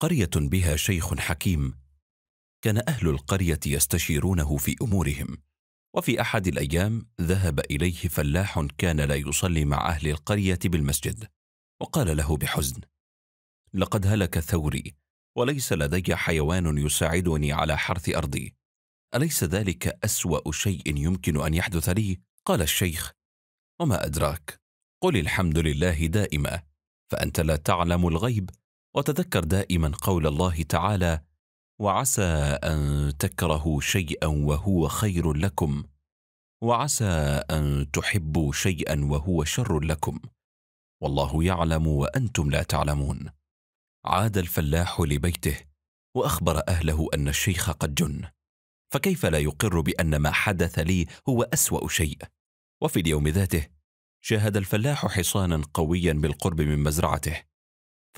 قرية بها شيخ حكيم كان أهل القرية يستشيرونه في أمورهم وفي أحد الأيام ذهب إليه فلاح كان لا يصلي مع أهل القرية بالمسجد وقال له بحزن لقد هلك ثوري وليس لدي حيوان يساعدني على حرث أرضي أليس ذلك أسوأ شيء يمكن أن يحدث لي؟ قال الشيخ وما أدراك قل الحمد لله دائما فأنت لا تعلم الغيب وتذكر دائما قول الله تعالى وعسى ان تكرهوا شيئا وهو خير لكم وعسى ان تحبوا شيئا وهو شر لكم والله يعلم وانتم لا تعلمون عاد الفلاح لبيته واخبر اهله ان الشيخ قد جن فكيف لا يقر بان ما حدث لي هو اسوا شيء وفي اليوم ذاته شاهد الفلاح حصانا قويا بالقرب من مزرعته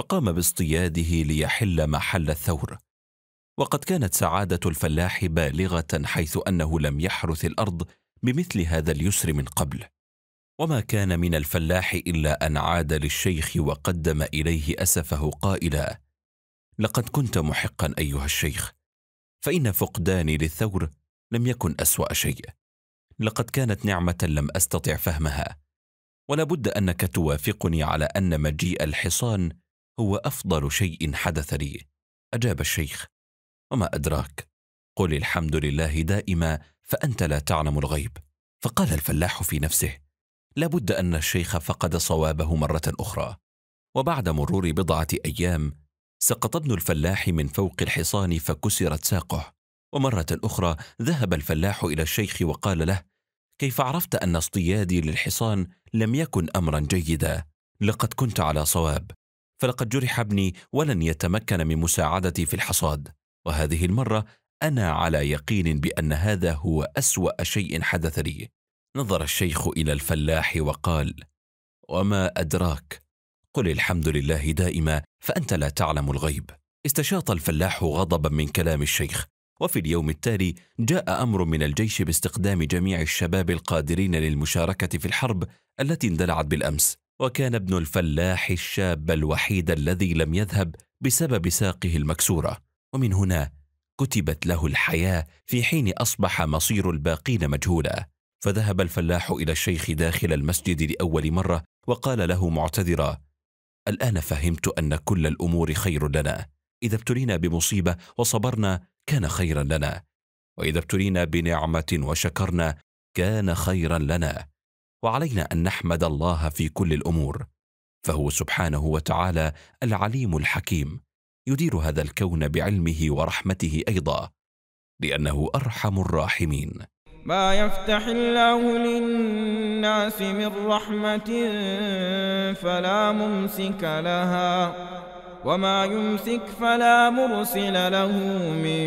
فقام باصطياده ليحل محل الثور وقد كانت سعاده الفلاح بالغه حيث انه لم يحرث الارض بمثل هذا اليسر من قبل وما كان من الفلاح الا ان عاد للشيخ وقدم اليه اسفه قائلا لقد كنت محقا ايها الشيخ فان فقداني للثور لم يكن اسوا شيء لقد كانت نعمه لم استطع فهمها ولا بد انك توافقني على ان مجيء الحصان هو أفضل شيء حدث لي أجاب الشيخ وما أدراك قل الحمد لله دائما فأنت لا تعلم الغيب فقال الفلاح في نفسه لابد أن الشيخ فقد صوابه مرة أخرى وبعد مرور بضعة أيام سقط ابن الفلاح من فوق الحصان فكسرت ساقه ومرة أخرى ذهب الفلاح إلى الشيخ وقال له كيف عرفت أن اصطيادي للحصان لم يكن أمرا جيدا لقد كنت على صواب فلقد جرح ابني ولن يتمكن من مساعدتي في الحصاد وهذه المرة أنا على يقين بأن هذا هو أسوأ شيء حدث لي نظر الشيخ إلى الفلاح وقال وما أدراك قل الحمد لله دائما فأنت لا تعلم الغيب استشاط الفلاح غضبا من كلام الشيخ وفي اليوم التالي جاء امر من الجيش باستقدام جميع الشباب القادرين للمشاركه في الحرب التي اندلعت بالامس وكان ابن الفلاح الشاب الوحيد الذي لم يذهب بسبب ساقه المكسوره ومن هنا كتبت له الحياه في حين اصبح مصير الباقين مجهولا فذهب الفلاح الى الشيخ داخل المسجد لاول مره وقال له معتذرا الان فهمت ان كل الامور خير لنا اذا ابتلينا بمصيبه وصبرنا كان خيرا لنا واذا ابتلينا بنعمه وشكرنا كان خيرا لنا وعلينا ان نحمد الله في كل الامور فهو سبحانه وتعالى العليم الحكيم يدير هذا الكون بعلمه ورحمته ايضا لانه ارحم الراحمين ما يفتح الله للناس من رحمه فلا ممسك لها وما يمسك فلا مرسل له من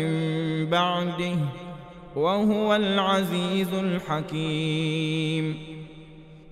بعده وهو العزيز الحكيم